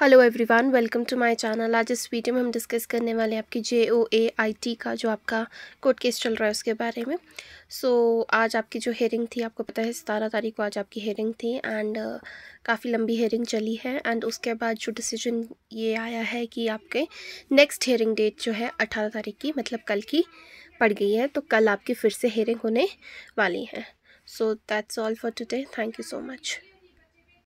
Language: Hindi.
hello everyone welcome to my channel आज इस वीडियो में हम डिस्कस करने वाले हैं आपकी जे ओ ए आई टी का जो आपका कोर्ट केस चल रहा है उसके बारे में सो so, आज आपकी जो हेयरिंग थी आपको पता है सतारह तारीख को आज आपकी हेयरिंग थी एंड uh, काफ़ी लंबी हेयरिंग चली है एंड उसके बाद जो डिसीजन ये आया है कि आपके नेक्स्ट हेयरिंग डेट जो है अठारह तारीख की मतलब कल की पड़ गई है तो कल आपकी फिर से हेयरिंग होने वाली है so that's all for today thank you so much